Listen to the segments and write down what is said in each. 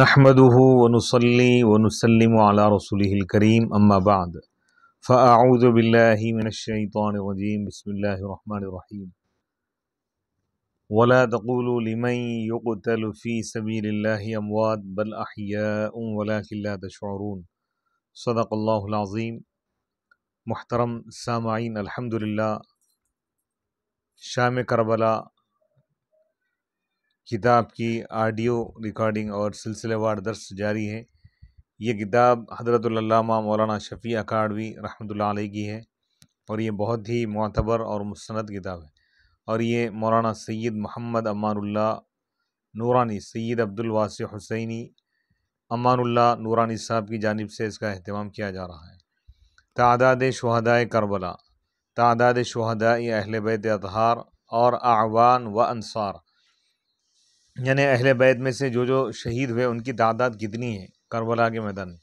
نحمده ونصلي ونسلم على رسوله الكريم أما بعد فأعوذ بالله من الشيطان الرجيم بسم الله الرحمن الرحيم ولا تقولوا لمن يقتل في سبيل الله أموات بل أحياء ولكن لا تشعرون صدق الله العظيم محترم سامعين الحمد لله شام کربلا کتاب کی آڈیو ریکارڈنگ اور سلسلہ وار درس جاری ہے یہ کتاب حضرت العلامہ مولانا شفیع اکاڈوی رحمۃ اللہ علیہ کی ہے اور یہ بہت ہی معتبر اور مستند کتاب ہے اور یہ مولانا سید محمد امان اللہ نورانی سید عبدالواس حسینی امان اللہ نورانی صاحب کی جانب سے اس کا اہتمام کیا جا رہا ہے تعداد شہدائے کربلا تعداد شہدائے اہل بیت اطہار اور اعوان و انصار یعنی اہل بیت میں سے جو جو شہید ہوئے ان کی تعداد کتنی ہے کربلا کے میدان میں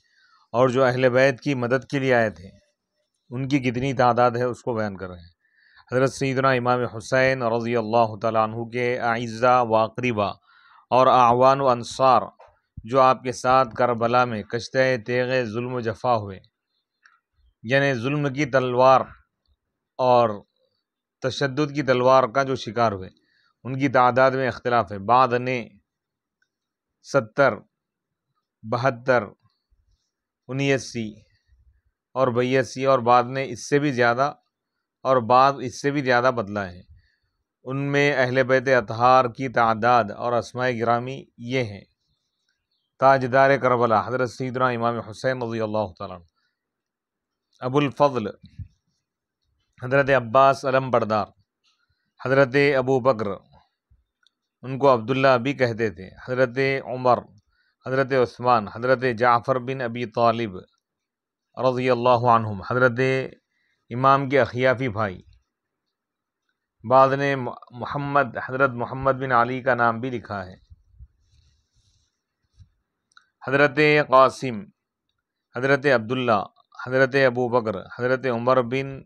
اور جو اہل بیت کی مدد کے لیے آئے تھے ان کی کتنی تعداد ہے اس کو بیان کر رہے ہیں حضرت سیدنا امام حسین رضی اللہ تعالیٰ عنہ کے اعزہ و اقربہ اور اعوان و انصار جو آپ کے ساتھ کربلا میں کشتہ تیغ ظلم و جفا ہوئے یعنی ظلم کی تلوار اور تشدد کی تلوار کا جو شکار ہوئے ان کی تعداد میں اختلاف ہے بعد نے ستر بہتر انیسی اور بیاسی اور بعد نے اس سے بھی زیادہ اور بعد اس سے بھی زیادہ بدلا ہے ان میں اہل بیت اطہار کی تعداد اور اسماء گرامی یہ ہیں تاجدار کربلا حضرت سیدنا امام حسین رضی اللہ تعالیٰ ابو الفضل حضرت عباس علم بردار حضرت ابو بکر ان کو عبداللہ بھی کہتے تھے حضرت عمر حضرت عثمان حضرت جعفر بن ابی طالب رضی اللہ عنہم حضرت امام کے اخیافی بھائی بعد نے محمد حضرت محمد بن علی کا نام بھی لکھا ہے حضرت قاسم حضرت عبداللہ حضرت ابو بکر حضرت عمر بن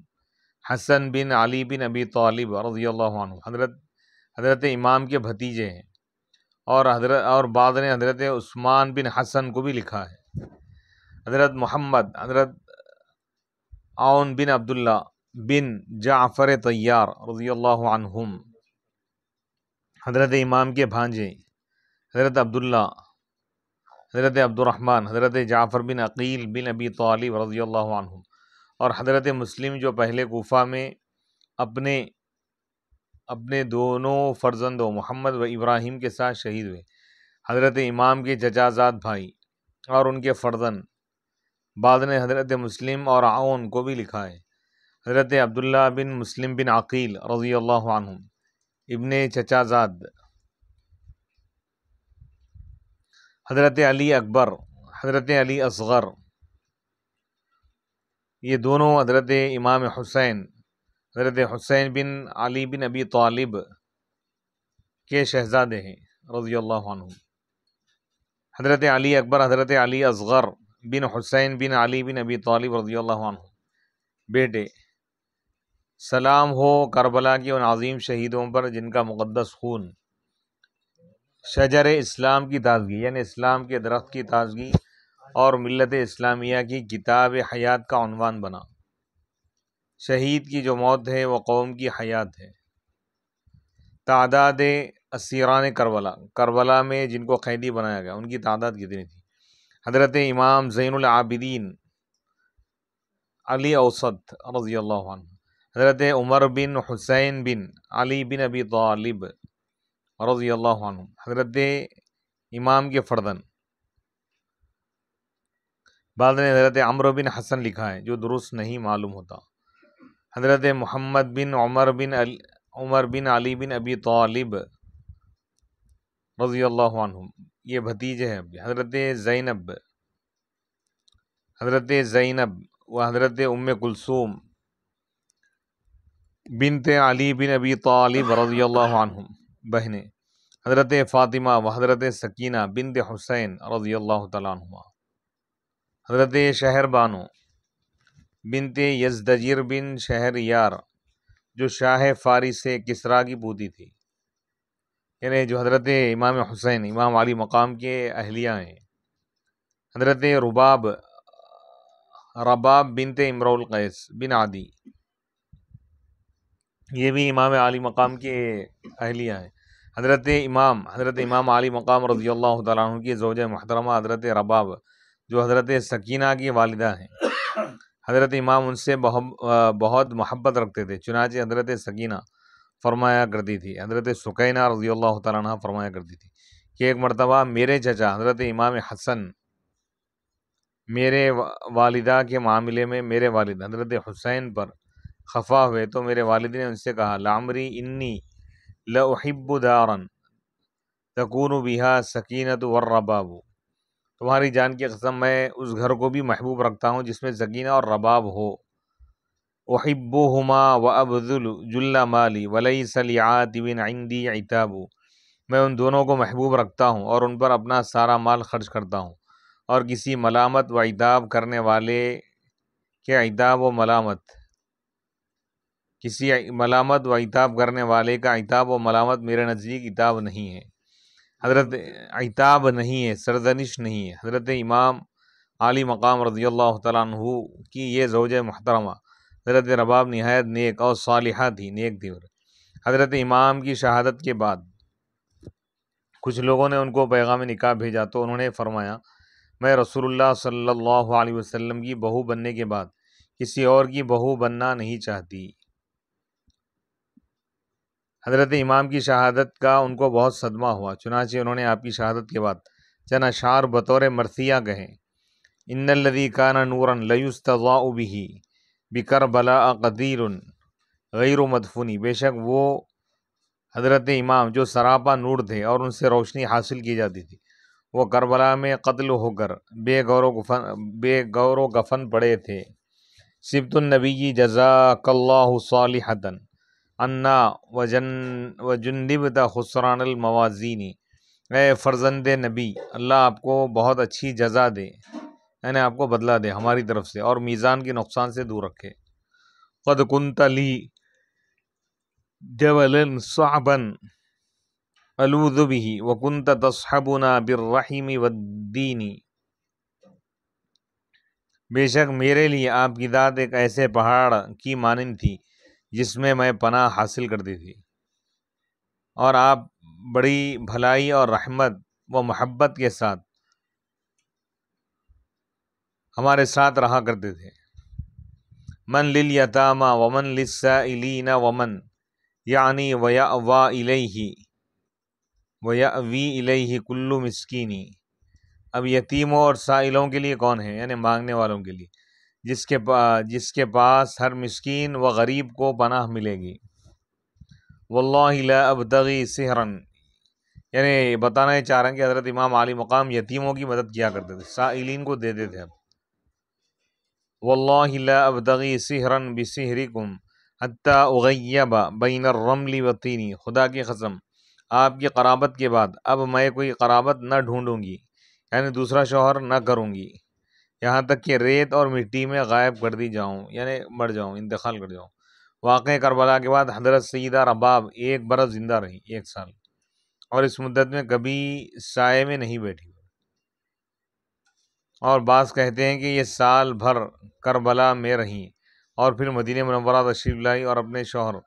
حسن بن علی بن ابی طالب رضی اللہ عنہ حضرت حضرت امام کے بھتیجے ہیں اور حضرت اور بعد نے حضرت عثمان بن حسن کو بھی لکھا ہے حضرت محمد حضرت آون بن عبداللہ بن جعفر طیار رضی اللہ عنہم حضرت امام کے بھانجے حضرت عبداللہ حضرت عبد الرحمن حضرت جعفر بن عقیل بن ابی طالب رضی اللہ عنہم اور حضرت مسلم جو پہلے کوفہ میں اپنے اپنے دونوں فرزندوں محمد و ابراہیم کے ساتھ شہید ہوئے حضرت امام کے جچازاد بھائی اور ان کے فرزند بعد نے حضرت مسلم اور آؤن کو بھی لکھا ہے حضرت عبداللہ بن مسلم بن عقیل رضی اللہ عنہ ابن چچازاد حضرت علی اکبر حضرت علی اصغر یہ دونوں حضرت امام حسین حضرت حسین بن علی بن ابی طالب کے شہزادے ہیں رضی اللہ عنہ حضرت علی اکبر حضرت علی اصغر بن حسین بن علی بن ابی طالب رضی اللہ عنہ بیٹے سلام ہو کربلا کے ان عظیم شہیدوں پر جن کا مقدس خون شجر اسلام کی تازگی یعنی اسلام کے درخت کی تازگی اور ملت اسلامیہ کی کتاب حیات کا عنوان بنا شہید کی جو موت ہے وہ قوم کی حیات ہے تعداد اسیران کربلا کربلا میں جن کو قیدی بنایا گیا ان کی تعداد کتنی تھی حضرت امام زین العابدین علی اوسط رضی اللہ عنہ حضرت عمر بن حسین بن علی بن ابی طالب رضی اللہ عنہ حضرت امام کے فردن بعد نے حضرت عمر بن حسن لکھا ہے جو درست نہیں معلوم ہوتا حضرت محمد بن عمر بن عمر بن علی بن ابی طالب رضی اللہ عنہم یہ بھتیج ہے حضرت زینب حضرت زینب و حضرت ام کلثوم بنت علی بن ابی طالب رضی اللہ عنہم بہنیں حضرت فاطمہ و حضرت سکینہ بنت حسین رضی اللہ تعالیٰ عنہ حضرت شہر بانو بنت یزدجر بن شہر یار جو شاہ فارس سے کسرا کی پوتی تھی یعنی جو حضرت امام حسین امام علی مقام کے اہلیہ ہیں حضرت رباب رباب بنت امرا القیس بن عادی یہ بھی امام علی مقام کے اہلیہ ہیں حضرت امام حضرت امام علی مقام رضی اللہ تعالیٰ کی زوجہ محترمہ حضرت رباب جو حضرت سکینہ کی والدہ ہیں حضرت امام ان سے بہت محبت رکھتے تھے چنانچہ حضرت سکینہ فرمایا کرتی تھی حضرت سکینہ رضی اللہ تعالیٰ عنہ فرمایا کرتی تھی کہ ایک مرتبہ میرے چچا حضرت امام حسن میرے والدہ کے معاملے میں میرے والد حضرت حسین پر خفا ہوئے تو میرے والد نے ان سے کہا لامری انی دارن تکون و سکینت ورباب تمہاری جان کی قسم میں اس گھر کو بھی محبوب رکھتا ہوں جس میں زکینہ اور رباب ہو احب ہما و ابزل ذل جلا مالی ولی سلیات بن آئندی اتابو میں ان دونوں کو محبوب رکھتا ہوں اور ان پر اپنا سارا مال خرچ کرتا ہوں اور کسی ملامت و اعتاب کرنے والے کے اعتاب و ملامت کسی ملامت و اعتاب کرنے والے کا اعتاب و ملامت میرے نزدیک اتاب نہیں ہے حضرت اہتاب نہیں ہے سرزنش نہیں ہے حضرت امام عالی مقام رضی اللہ تعالیٰ عنہ کی یہ زوج محترمہ حضرت رباب نہایت نیک اور صالحہ تھی نیک تھی حضرت امام کی شہادت کے بعد کچھ لوگوں نے ان کو پیغام نکاح بھیجا تو انہوں نے فرمایا میں رسول اللہ صلی اللہ علیہ وسلم کی بہو بننے کے بعد کسی اور کی بہو بننا نہیں چاہتی حضرت امام کی شہادت کا ان کو بہت صدمہ ہوا چنانچہ انہوں نے آپ کی شہادت کے بعد چنا شار بطور مرثیہ کہیں ان الدی کا نہ نوراً بھی بکر بلا قدیر غیر و مدفونی بے شک وہ حضرت امام جو سراپا نور تھے اور ان سے روشنی حاصل کی جاتی تھی وہ کربلا میں قتل ہو کر بے غور و گفن بے غور و گفن پڑے تھے سبت النبی جزاک اللہ صالحتاً انا وجنب دا خسران الموازینی اے فرزند نبی اللہ آپ کو بہت اچھی جزا دے یعنی آپ کو بدلہ دے ہماری طرف سے اور میزان کے نقصان سے دور رکھے و کنت تصحبنا بالرحیم والدینی بے شک میرے لیے آپ کی ذات ایک ایسے پہاڑ کی مانند تھی جس میں میں پناہ حاصل کرتی تھی اور آپ بڑی بھلائی اور رحمت و محبت کے ساتھ ہمارے ساتھ رہا کرتے تھے لل یتامہ ومن لسلین ومن یعنی ویا وا الی ویا وی الی کلو مسکینی اب یتیموں اور سائلوں کے لیے کون ہے یعنی مانگنے والوں کے لیے جس کے با جس کے پاس ہر مسکین و غریب کو پناہ ملے گی و اللہ ابتغی سحرن یعنی بتانا یہ چاہ رہے ہیں کہ حضرت امام علی مقام یتیموں کی مدد کیا کرتے تھے سائلین کو دے دیتے تھے واللہ و اللہ سحرن بسحرکم اسی اغیب بین الرمل کم حتہ وطینی خدا کی قسم آپ کی قرابت کے بعد اب میں کوئی قرابت نہ ڈھونڈوں گی یعنی دوسرا شوہر نہ کروں گی یہاں تک کہ ریت اور مٹی میں غائب کر دی جاؤں یعنی مر جاؤں انتقال کر جاؤں واقع کربلا کے بعد حضرت سیدہ رباب ایک برس زندہ رہی ایک سال اور اس مدت میں کبھی سائے میں نہیں بیٹھی اور بعض کہتے ہیں کہ یہ سال بھر کربلا میں رہیں اور پھر مدینہ منورہ تشریف لائی اور اپنے شوہر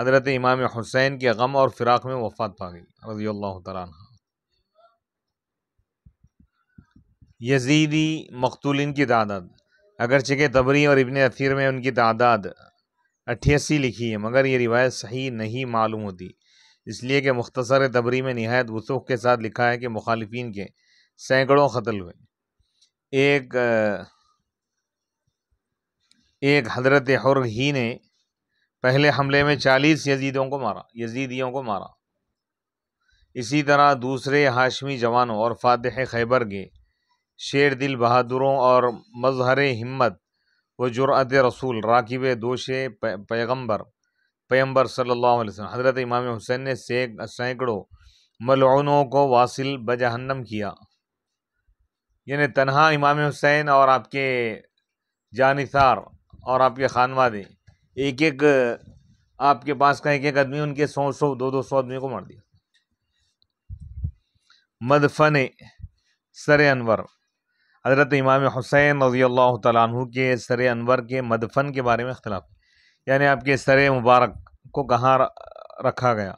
حضرت امام حسین کے غم اور فراق میں وفات پا گئی رضی اللہ تعالیٰ عنہ یزیدی مقتول کی تعداد اگرچہ تبری اور ابن اثیر میں ان کی تعداد اٹھیسی لکھی ہے مگر یہ روایت صحیح نہیں معلوم ہوتی اس لیے کہ مختصر تبری میں نہایت وسوخ کے ساتھ لکھا ہے کہ مخالفین کے سینکڑوں قتل ہوئے ایک ایک حضرت حرگ ہی نے پہلے حملے میں چالیس یزیدوں کو مارا یزیدیوں کو مارا اسی طرح دوسرے ہاشمی جوانوں اور فاتح خیبر کے شیر دل بہادروں اور مظہر ہمت و جرعت رسول راکب دوش پیغمبر پیغمبر صلی اللہ علیہ وسلم حضرت امام حسین نے سینکڑوں ملعونوں کو واصل بجہنم کیا یعنی تنہا امام حسین اور آپ کے جانثار اور آپ کے خانوادے ایک ایک آپ کے پاس کا ایک ایک آدمی ان کے سو سو دو دو سو آدمی کو مار دیا مدفن سر انور حضرت امام حسین رضی اللہ تعالیٰ عنہ کے سر انور کے مدفن کے بارے میں اختلاف یعنی آپ کے سر مبارک کو کہاں رکھا گیا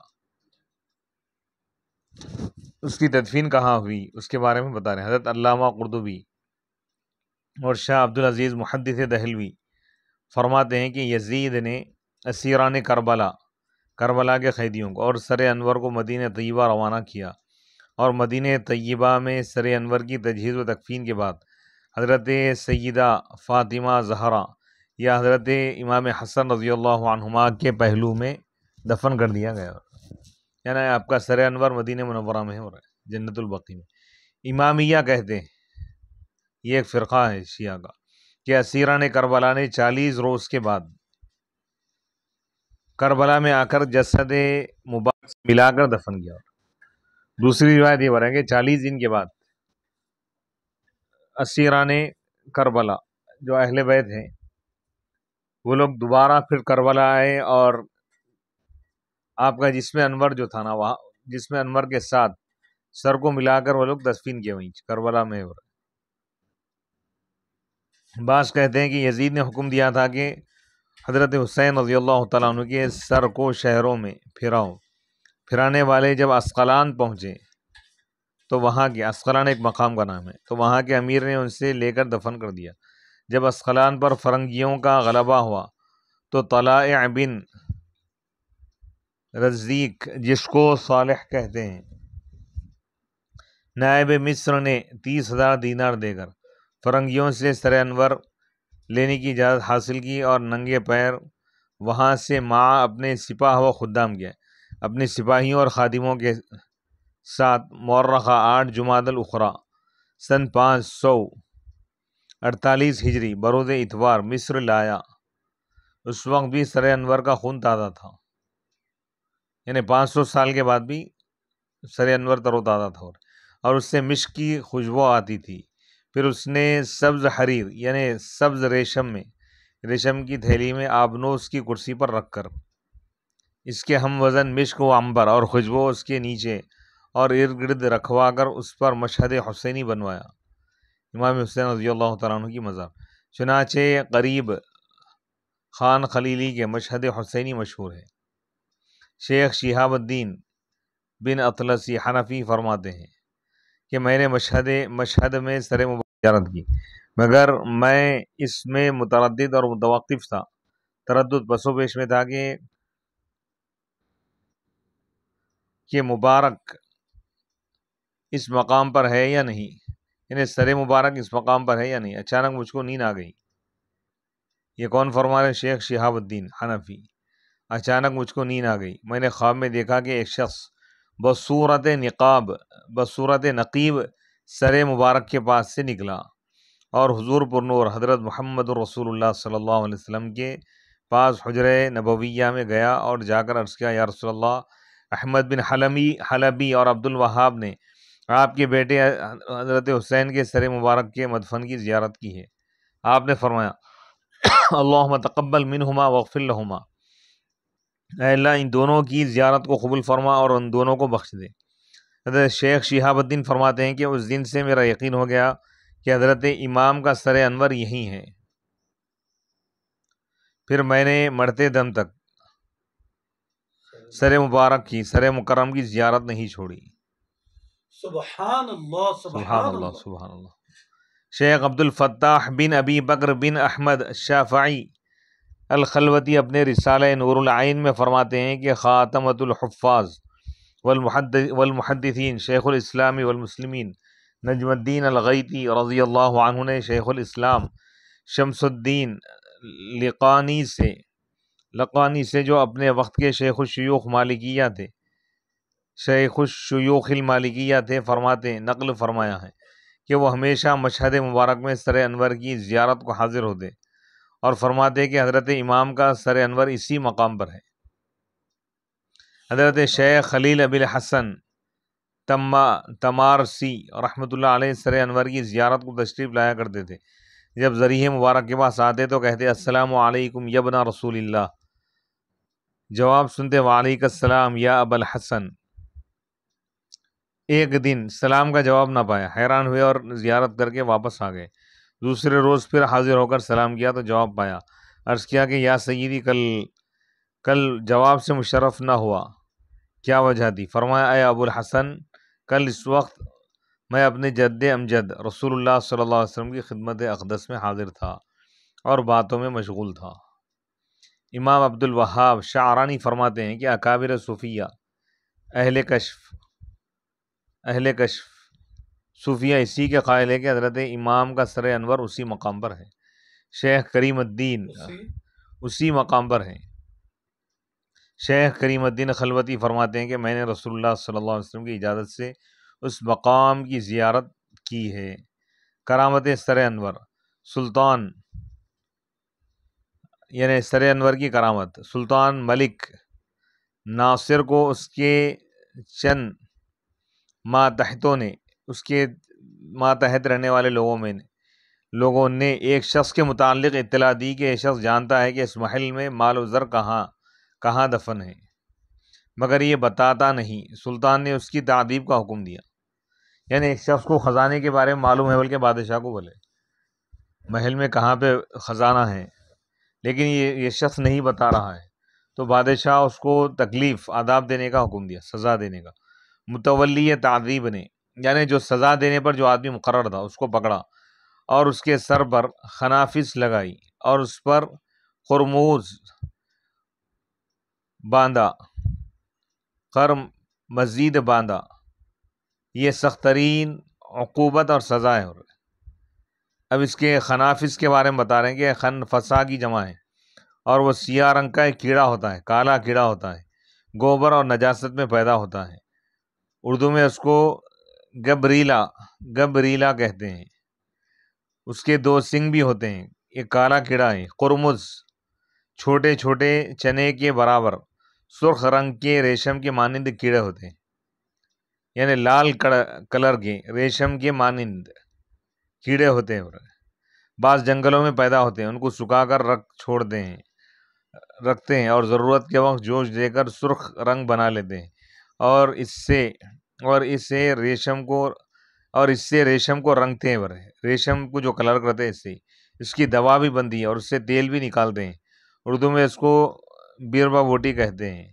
اس کی تدفین کہاں ہوئی اس کے بارے میں بتا رہے ہیں حضرت علامہ قرطبی اور شاہ عبدالعزیز محدث دہلوی فرماتے ہیں کہ یزید نے اسیران کربلا کربلا کے قیدیوں کو اور سر انور کو مدینہ طیبہ روانہ کیا اور مدینہ طیبہ میں سر انور کی تجہیز و تکفین کے بعد حضرت سیدہ فاطمہ زہرا یا حضرت امام حسن رضی اللہ عنہما کے پہلو میں دفن کر دیا گیا یعنی آپ کا سر انور مدینہ منورہ میں ہو رہا ہے جنت البقی میں امامیہ کہتے ہیں یہ ایک فرقہ ہے شیعہ کا کہ اسیرہ نے کربلا نے چالیس روز کے بعد کربلا میں آ کر جسد مبارک ملا کر دفن کیا دوسری روایت یہ بڑھائے گے چالیس دن کے بعد اسیران کربلا جو اہل بیت ہیں وہ لوگ دوبارہ پھر کربلا آئے اور آپ کا جسم انور جو تھا نا وہاں جسم انور کے ساتھ سر کو ملا کر وہ لوگ دس کیے کے وہیں کربلا میں ہو بعض کہتے ہیں کہ یزید نے حکم دیا تھا کہ حضرت حسین رضی اللہ تعالیٰ عنہ کے سر کو شہروں میں پھراؤ پھرانے والے جب اسقلان پہنچے تو وہاں کے اسقلان ایک مقام کا نام ہے تو وہاں کے امیر نے ان سے لے کر دفن کر دیا جب اسقلان پر فرنگیوں کا غلبہ ہوا تو طلاع بن رزیق جس کو صالح کہتے ہیں نائب مصر نے تیس ہزار دینار دے کر فرنگیوں سے سر انور لینے کی اجازت حاصل کی اور ننگے پیر وہاں سے ماں اپنے سپاہ و خدام کیا اپنے سپاہیوں اور خادموں کے ساتھ مورخہ آٹھ جماعت الاخرا سن پانچ سو اڑتالیس ہجری برود اتوار مصر لایا اس وقت بھی سر انور کا خون تازہ تھا یعنی پانچ سو سال کے بعد بھی سر انور تر و تازہ تھا اور اس سے مشق کی خوشبو آتی تھی پھر اس نے سبز حریر یعنی سبز ریشم میں ریشم کی تھیلی میں آبنوس کی کرسی پر رکھ کر اس کے ہم وزن مشک و عمبر اور خوشبو اس کے نیچے اور ارد گرد رکھوا کر اس پر مشہد حسینی بنوایا امام حسین رضی اللہ تعالیٰ عنہ کی مذہب چنانچہ قریب خان خلیلی کے مشہد حسینی مشہور ہے شیخ شہاب الدین بن اطلسی حنفی فرماتے ہیں کہ میں نے مشہد مشہد میں سر تجارت کی مگر میں اس میں متردد اور متوقف تھا تردد پسو پیش میں تھا کہ کہ مبارک اس مقام پر ہے یا نہیں یعنی سر مبارک اس مقام پر ہے یا نہیں اچانک مجھ کو نیند آ گئی یہ کون فرما رہے شیخ شہاب الدین حنفی اچانک مجھ کو نیند آ گئی میں نے خواب میں دیکھا کہ ایک شخص بصورت نقاب بصورت نقیب سر مبارک کے پاس سے نکلا اور حضور پرنور حضرت محمد رسول اللہ صلی اللہ علیہ وسلم کے پاس حجر نبویہ میں گیا اور جا کر عرض کیا یا رسول اللہ احمد بن حلمی حلبی اور عبد الوہاب نے آپ کے بیٹے حضرت حسین کے سر مبارک کے مدفن کی زیارت کی ہے آپ نے فرمایا اللہ تقبل منہما ہما وقف اے اللہ ان دونوں کی زیارت کو قبول فرما اور ان دونوں کو بخش دے حضرت شیخ شہاب الدین فرماتے ہیں کہ اس دن سے میرا یقین ہو گیا کہ حضرت امام کا سر انور یہی ہے پھر میں نے مرتے دم تک سر مبارک کی سر مکرم کی زیارت نہیں چھوڑی سبحان اللہ سبحان, سبحان اللہ, اللہ شیخ عبد الفتاح بن ابی بکر بن احمد شافعی الخلوتی اپنے رسالہ نور العین میں فرماتے ہیں کہ خاتمۃ الحفاظ و المحد شیخ الاسلامی والمسلمین نجم الدین الغیتی رضی اللہ عنہ نے شیخ الاسلام شمس الدین لقانی سے لقوانی سے جو اپنے وقت کے شیخ الشیوخ مالکیہ تھے شیخ الشیوخ المالکیہ تھے فرماتے نقل فرمایا ہے کہ وہ ہمیشہ مشہد مبارک میں سر انور کی زیارت کو حاضر ہوتے اور فرماتے کہ حضرت امام کا سر انور اسی مقام پر ہے حضرت شیخ خلیل ابی الحسن تما سی رحمۃ اللہ علیہ سر انور کی زیارت کو تشریف لایا کرتے تھے جب ذریعہ مبارک کے پاس آتے تو کہتے السلام علیکم یبنا رسول اللہ جواب سنتے وعلیک السلام یا اب الحسن ایک دن سلام کا جواب نہ پایا حیران ہوئے اور زیارت کر کے واپس آ گئے دوسرے روز پھر حاضر ہو کر سلام کیا تو جواب پایا عرض کیا کہ یا سیدی کل کل جواب سے مشرف نہ ہوا کیا وجہ تھی فرمایا اے ابو الحسن کل اس وقت میں اپنے جد امجد رسول اللہ صلی اللہ علیہ وسلم کی خدمت اقدس میں حاضر تھا اور باتوں میں مشغول تھا امام عبد الوہاب شاہرانی فرماتے ہیں کہ اکابر صوفیہ اہل کشف اہل کشف صوفیہ اسی کے قائل ہے کہ حضرت امام کا سر انور اسی مقام پر ہے شیخ کریم الدین اسی مقام پر ہیں شیخ کریم الدین خلوتی فرماتے ہیں کہ میں نے رسول اللہ صلی اللہ علیہ وسلم کی اجازت سے اس مقام کی زیارت کی ہے کرامت سر انور سلطان یعنی سر انور کی کرامت سلطان ملک ناصر کو اس کے چند ماتحتوں نے اس کے ماتحت رہنے والے لوگوں میں نے لوگوں نے ایک شخص کے متعلق اطلاع دی کہ یہ شخص جانتا ہے کہ اس محل میں مال و زر کہاں کہاں دفن ہے مگر یہ بتاتا نہیں سلطان نے اس کی تعدیب کا حکم دیا یعنی ایک شخص کو خزانے کے بارے میں معلوم ہے بلکہ بادشاہ کو بولے محل میں کہاں پہ خزانہ ہیں لیکن یہ یہ شخص نہیں بتا رہا ہے تو بادشاہ اس کو تکلیف آداب دینے کا حکم دیا سزا دینے کا متولی تعذیب نے یعنی جو سزا دینے پر جو آدمی مقرر تھا اس کو پکڑا اور اس کے سر پر خنافس لگائی اور اس پر قرموز باندھا قرم مزید باندھا یہ سخترین عقوبت اور سزائیں ہو رہی اب اس کے خنافس کے بارے میں بتا رہے ہیں کہ خن فسا کی جمع ہے اور وہ سیاہ رنگ کا ایک کیڑا ہوتا ہے کالا کیڑا ہوتا ہے گوبر اور نجاست میں پیدا ہوتا ہے اردو میں اس کو گبریلا گبریلا کہتے ہیں اس کے دو سنگھ بھی ہوتے ہیں یہ کالا کیڑا ہے قرمز چھوٹے چھوٹے چنے کے برابر سرخ رنگ کے ریشم کے مانند کیڑے ہوتے ہیں یعنی لال کلر کے ریشم کے مانند کیڑے ہوتے ہیں بعض جنگلوں میں پیدا ہوتے ہیں ان کو سکھا کر رکھ چھوڑتے ہیں رکھتے ہیں اور ضرورت کے وقت جوش دے کر سرخ رنگ بنا لیتے ہیں اور اس سے اور اس سے ریشم کو اور اس سے ریشم کو رنگتے ہیں برے ریشم کو جو کلر کرتے ہیں اس سے اس کی دوا بھی بنتی ہے اور اس سے تیل بھی نکالتے ہیں اردو میں اس کو بیربا بوٹی کہتے ہیں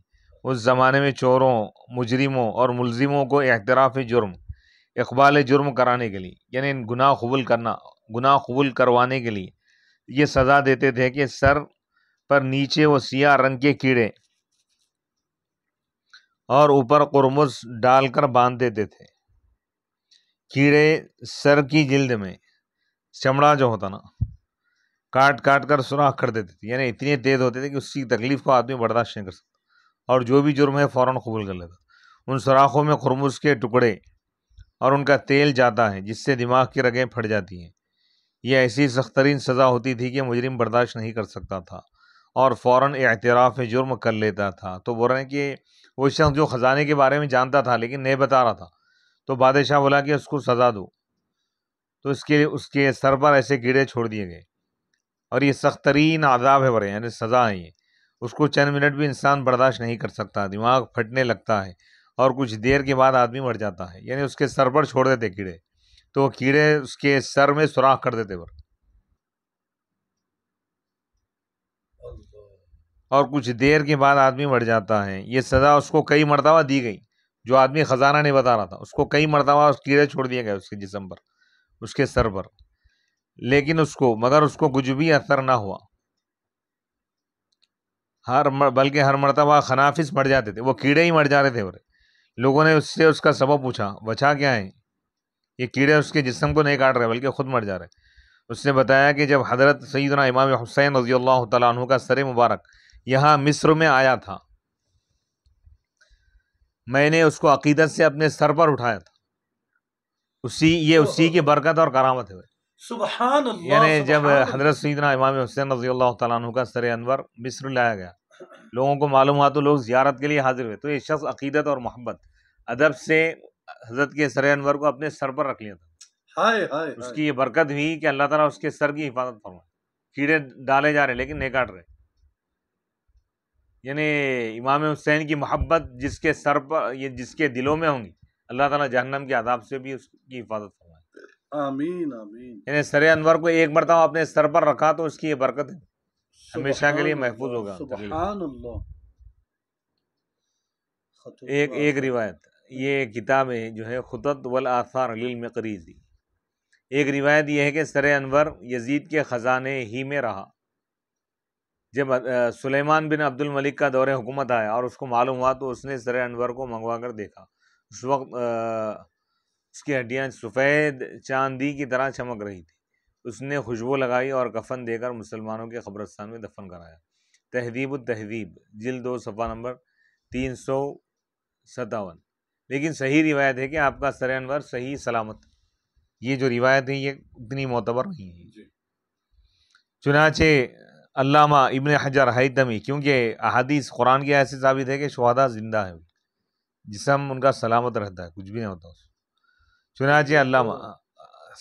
اس زمانے میں چوروں مجرموں اور ملزموں کو اعتراف جرم اقبال جرم کرانے کے لیے یعنی ان گناہ قبول کرنا گناہ قبول کروانے کے لیے یہ سزا دیتے تھے کہ سر پر نیچے وہ سیاہ رنگ کے کیڑے اور اوپر قرمز ڈال کر باندھ دیتے تھے کیڑے سر کی جلد میں چمڑا جو ہوتا نا کاٹ کاٹ کر سوراخ کر دیتے تھے یعنی اتنے تیز ہوتے تھے کہ اس کی تکلیف کو آدمی برداشت نہیں کر سکتا اور جو بھی جرم ہے فوراً قبول کر لیتا ان سوراخوں میں قرمز کے ٹکڑے اور ان کا تیل جاتا ہے جس سے دماغ کی رگیں پھٹ جاتی ہیں یہ ایسی سخترین سزا ہوتی تھی کہ مجرم برداشت نہیں کر سکتا تھا اور فوراً اعتراف جرم کر لیتا تھا تو بول رہے ہیں کہ وہ شخص جو خزانے کے بارے میں جانتا تھا لیکن نہیں بتا رہا تھا تو بادشاہ بولا کہ اس کو سزا دو تو اس کے اس کے سر پر ایسے کیڑے چھوڑ دیے گئے اور یہ سخت ترین عذاب ہے برے یعنی سزا ہے یہ اس کو چند منٹ بھی انسان برداشت نہیں کر سکتا دماغ پھٹنے لگتا ہے اور کچھ دیر کے بعد آدمی مر جاتا ہے یعنی اس کے سر پر چھوڑ دیتے کیڑے تو وہ کیڑے اس کے سر میں سوراخ کر دیتے پر اور کچھ دیر کے بعد آدمی مر جاتا ہے یہ سزا اس کو کئی مرتبہ دی گئی جو آدمی خزانہ نہیں بتا رہا تھا اس کو کئی مرتبہ اس کیڑے چھوڑ دیا گیا اس کے جسم پر اس کے سر پر لیکن اس کو مگر اس کو کچھ بھی اثر نہ ہوا ہر بلکہ ہر مرتبہ خنافس مر جاتے تھے وہ کیڑے ہی مر جا رہے تھے بڑے لوگوں نے اس سے اس کا سبب پوچھا وچھا کیا ہے یہ کیڑے اس کے جسم کو نہیں کاٹ رہے بلکہ خود مر جا رہے اس نے بتایا کہ جب حضرت سیدنا امام حسین رضی اللہ تعالیٰ عنہ کا سر مبارک یہاں مصر میں آیا تھا میں نے اس کو عقیدت سے اپنے سر پر اٹھایا تھا اسی یہ اسی کی برکت اور کرامت ہے سبحان اللہ یعنی جب حضرت سیدنا امام حسین رضی اللہ تعالیٰ عنہ کا سر انور مصر لایا گیا لوگوں کو معلوم ہوا تو لوگ زیارت کے لیے حاضر ہوئے تو یہ شخص عقیدت اور محبت ادب سے حضرت کے سر انور کو اپنے سر پر رکھ لیا تھا اس کی یہ برکت ہوئی کہ اللہ تعالیٰ اس کے سر کی حفاظت فرمائے کیڑے ڈالے جا رہے لیکن نہیں کاٹ رہے یعنی امام حسین کی محبت جس کے سر پر یہ جس کے دلوں میں ہوں گی اللہ تعالیٰ جہنم کے آداب سے بھی اس کی حفاظت فرمائے آمین آمین یعنی سر انور کو ایک مرتبہ اپنے سر پر رکھا تو اس کی یہ برکت ہے ہمیشہ کے لیے محفوظ ہوگا ایک ایک روایت یہ کتاب ہے جو ہے خط والآثار للمقریزی ایک روایت یہ ہے کہ سر انور یزید کے خزانے ہی میں رہا جب سلیمان بن عبد الملک کا دور حکومت آیا اور اس کو معلوم ہوا تو اس نے سر انور کو منگوا کر دیکھا اس وقت اس کی ہڈیاں سفید چاندی کی طرح چمک رہی تھی اس نے خوشبو لگائی اور کفن دے کر مسلمانوں کے قبرستان میں دفن کرایا تہذیب و تہذیب جلد دو صفحہ نمبر تین سو ستاون لیکن صحیح روایت ہے کہ آپ کا سر انور صحیح سلامت یہ جو روایت ہے یہ اتنی معتبر نہیں ہے جی۔ چنانچہ علامہ ابن حجر حیدمی کیونکہ احادیث قرآن کی ایسے ثابت ہے کہ شہادہ زندہ ہے جسم ان کا سلامت رہتا ہے کچھ بھی نہیں ہوتا اس چنانچہ علامہ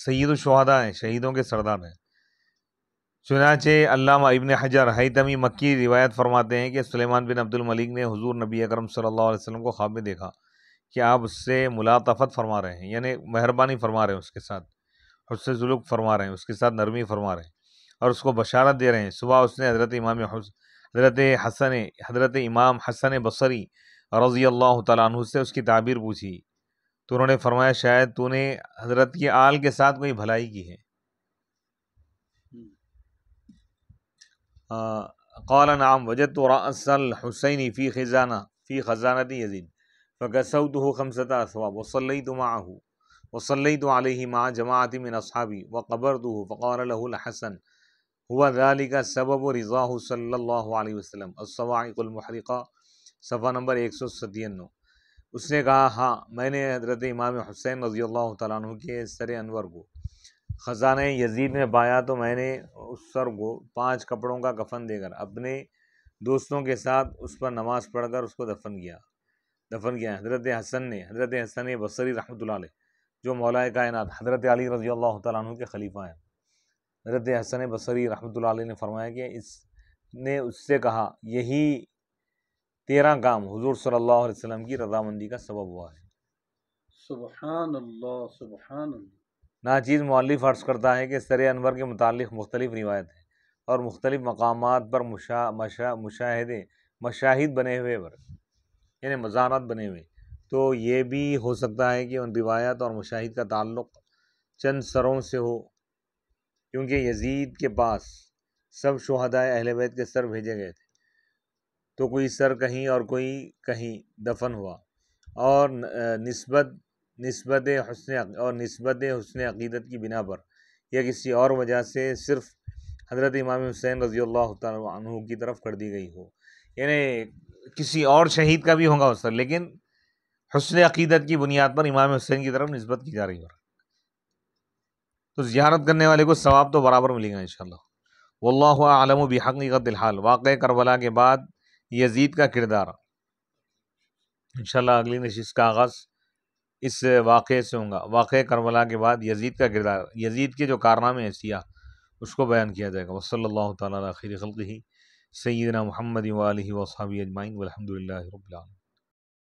سید الشہداء ہیں شہیدوں کے سردار ہیں چنانچہ علامہ ابن حجر حیتمی مکی روایت فرماتے ہیں کہ سلیمان بن عبد الملک نے حضور نبی اکرم صلی اللہ علیہ وسلم کو خواب میں دیکھا کہ آپ اس سے ملاطفت فرما رہے ہیں یعنی مہربانی فرما رہے ہیں اس کے ساتھ اس سے ظلوک فرما رہے ہیں اس کے ساتھ نرمی فرما رہے ہیں اور اس کو بشارت دے رہے ہیں صبح اس نے حضرت امام حس حضرت حسن حضرت امام حسن بصری رضی اللہ تعالیٰ عنہ سے اس کی تعبیر پوچھی تو انہوں نے فرمایا شاید تو نے حضرت کی آل کے ساتھ کوئی بھلائی کی ہے قال نعم وجدت رأس الحسین فی خزانہ فی خزانت یزید فقصوته خمسة اثواب وصليت معه وصليت عليه مع جماعة من اصحابي وقبرته فقال له الحسن هو ذلك سبب رضاه صلى الله عليه وسلم الصواعق المحرقه صفحہ نمبر 197 اس نے کہا ہاں میں نے حضرت امام حسین رضی اللہ تعالیٰ عنہ کے سر انور کو خزانہ یزید میں پایا تو میں نے اس سر کو پانچ کپڑوں کا کفن دے کر اپنے دوستوں کے ساتھ اس پر نماز پڑھ کر اس کو دفن کیا دفن کیا حضرت حسن نے حضرت حسن بصری رحمۃ اللہ علیہ جو مولا کائنات حضرت علی رضی اللہ تعالیٰ عنہ کے خلیفہ ہیں حضرت حسن بصری رحمۃ اللہ علیہ نے فرمایا کہ اس نے اس سے کہا یہی تیرہ کام حضور صلی اللہ علیہ وسلم کی رضامندی کا سبب ہوا ہے سبحان سبحان اللہ اللہ ناچیز معلف عرض کرتا ہے کہ سر انور کے متعلق مختلف روایت ہیں اور مختلف مقامات پر مشاہدے مشاہد بنے ہوئے پر یعنی مزارات بنے ہوئے تو یہ بھی ہو سکتا ہے کہ ان روایت اور مشاہد کا تعلق چند سروں سے ہو کیونکہ یزید کے پاس سب شہدائے اہل بیت کے سر بھیجے گئے تھے تو کوئی سر کہیں اور کوئی کہیں دفن ہوا اور نسبت نسبت حسن اور نسبت حسن عقیدت کی بنا پر یا کسی اور وجہ سے صرف حضرت امام حسین رضی اللہ تعالیٰ عنہ کی طرف کر دی گئی ہو یعنی کسی اور شہید کا بھی ہوگا طرح لیکن حسن عقیدت کی بنیاد پر امام حسین کی طرف نسبت کی جا رہی ہو تو زیارت کرنے والے کو ثواب تو برابر ملے گا انشاءاللہ شاء اللہ بحقیقت اللہ عالم و واقع کربلا کے بعد یزید کا کردار انشاءاللہ اگلی نشست کا آغاز اس واقعے سے ہوں گا واقعہ کربلا کے بعد یزید کا کردار یزید کے جو کارنامے ہیں سیاہ اس کو بیان کیا جائے گا وصلی اللہ تعالیٰ خیر خلقی سیدنا محمد والی اجمائعین الحمد للہ رب العالمین